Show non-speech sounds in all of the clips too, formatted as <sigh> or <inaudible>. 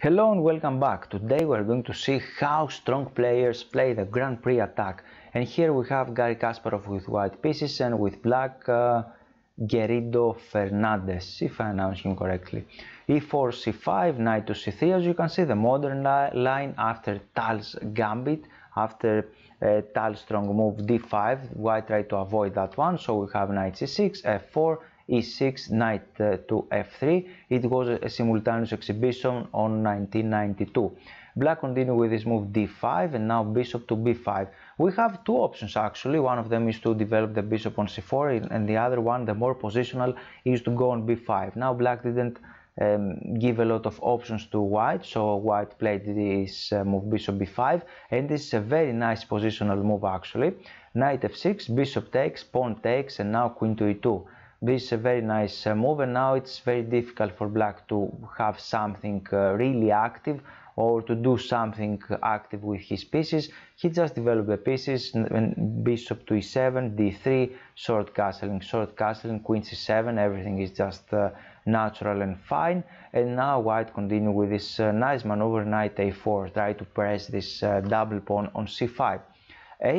Hello and welcome back. Today we are going to see how strong players play the Grand Prix attack. And here we have Gary Kasparov with white pieces and with black uh, Fernandez, if I announce him correctly. e4, c5, knight to c3, as you can see the modern li line after Tal's gambit, after uh, Tal's strong move d5, white tried to avoid that one, so we have knight c6, f4, e6 knight uh, to f3 it was a simultaneous exhibition on 1992 black continued with his move d5 and now bishop to b5 we have two options actually one of them is to develop the bishop on c4 and the other one the more positional is to go on b5 now black didn't um, give a lot of options to white so white played this uh, move bishop b5 and this is a very nice positional move actually knight f6 bishop takes pawn takes and now queen to e2 this is a very nice uh, move and now it's very difficult for black to have something uh, really active or to do something active with his pieces he just developed the pieces and bishop to e7 d3 short castling short castling queen c7 everything is just uh, natural and fine and now white continue with this uh, nice maneuver knight a4 try to press this uh, double pawn on c5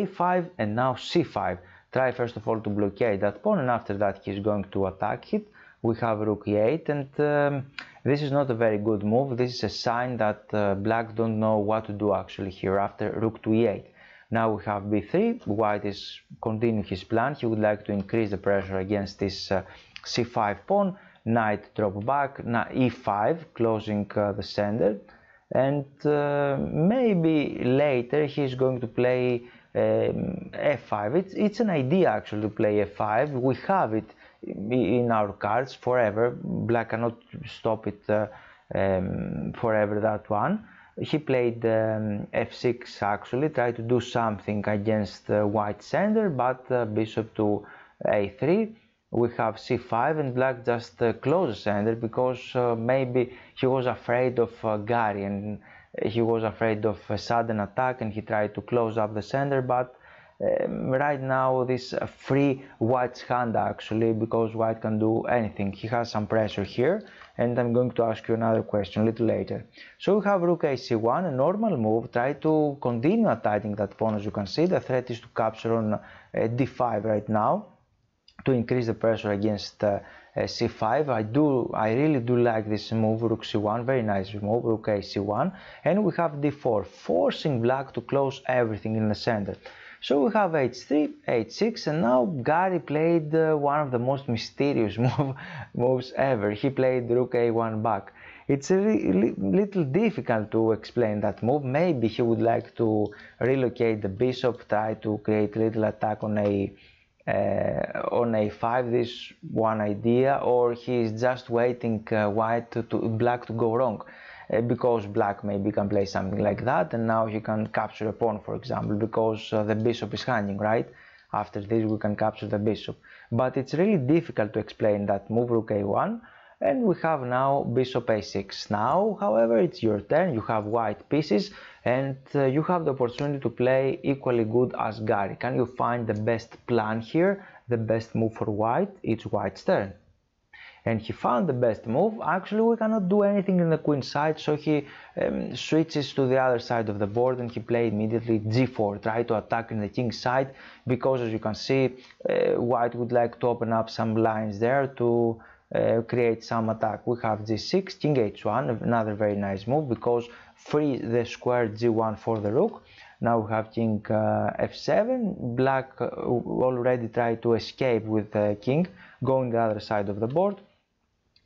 a5 and now c5 try first of all to blockade that pawn and after that he's going to attack it we have rook e8 and um, this is not a very good move this is a sign that uh, black don't know what to do actually here after rook to e8 now we have b3 white is continuing his plan he would like to increase the pressure against this uh, c5 pawn knight drop back e5 closing uh, the center, and uh, maybe later he's going to play um, f5 it's it's an idea actually to play f5 we have it in our cards forever black cannot stop it uh, um, forever that one he played um, f6 actually tried to do something against uh, white center but uh, bishop to a3 we have c5 and black just uh, center because uh, maybe he was afraid of uh, Gary and he was afraid of a sudden attack and he tried to close up the center but um, right now this free White's hand actually because White can do anything he has some pressure here and I'm going to ask you another question a little later so we have Rook AC1 a normal move try to continue attacking that pawn as you can see the threat is to capture on uh, D5 right now to increase the pressure against uh, uh, c5 i do i really do like this move rook c1 very nice move rook a uh, c1 and we have d4 forcing black to close everything in the center so we have h3 h6 and now gary played uh, one of the most mysterious <laughs> move, moves ever he played rook a1 back it's a li little difficult to explain that move maybe he would like to relocate the bishop try to create little attack on a uh, on a5 this one idea or he is just waiting uh, white to, to, black to go wrong uh, because black maybe can play something like that and now he can capture a pawn for example because the bishop is hanging right after this we can capture the bishop but it's really difficult to explain that move rook a1 and we have now bishop a6 now however it's your turn you have white pieces and uh, you have the opportunity to play equally good as Gary can you find the best plan here the best move for white it's white's turn and he found the best move actually we cannot do anything in the queen side so he um, switches to the other side of the board and he played immediately g4 try to attack in the king side because as you can see uh, white would like to open up some lines there to uh, create some attack. We have g6, king h1, another very nice move because free the square g1 for the rook. Now we have king uh, f7, black uh, already tried to escape with the king, going the other side of the board.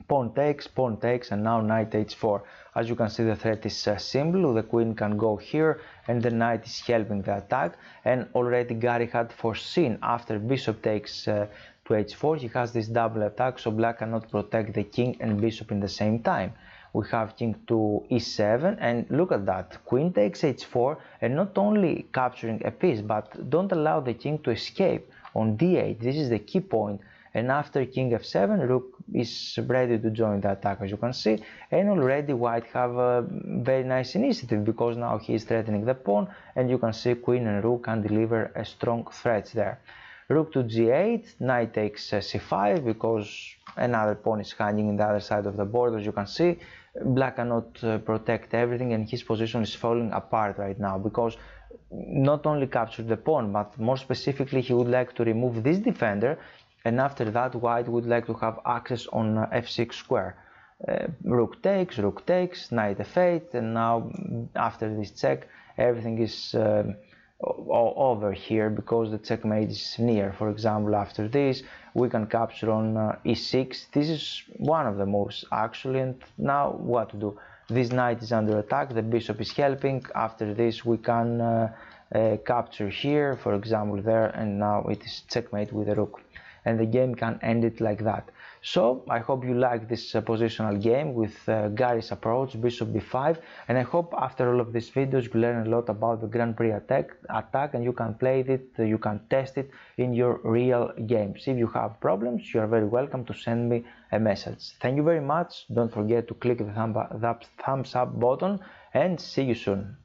Pawn takes, pawn takes, and now knight h4. As you can see, the threat is uh, simple. The queen can go here, and the knight is helping the attack. And already Gary had foreseen after bishop takes uh, to h4 he has this double attack so black cannot protect the king and bishop in the same time we have king to e7 and look at that queen takes h4 and not only capturing a piece but don't allow the king to escape on d8 this is the key point and after king f7 rook is ready to join the attack as you can see and already white have a very nice initiative because now he is threatening the pawn and you can see queen and rook can deliver a strong threats there Rook to g8, knight takes c5 because another pawn is hanging in the other side of the board as you can see. Black cannot uh, protect everything and his position is falling apart right now because not only captured the pawn but more specifically he would like to remove this defender and after that white would like to have access on uh, f6 square. Uh, rook takes, rook takes, knight f8 and now mm, after this check everything is um, over here because the checkmate is near for example after this we can capture on uh, e6 this is one of the moves actually and now what to do this knight is under attack the bishop is helping after this we can uh, uh, capture here for example there and now it is checkmate with the rook and the game can end it like that. So I hope you like this uh, positional game with uh, Gary's approach, bishop b 5 and I hope after all of these videos you learn a lot about the Grand Prix attack, attack and you can play it, uh, you can test it in your real games. If you have problems you are very welcome to send me a message. Thank you very much, don't forget to click the thumbs up button and see you soon.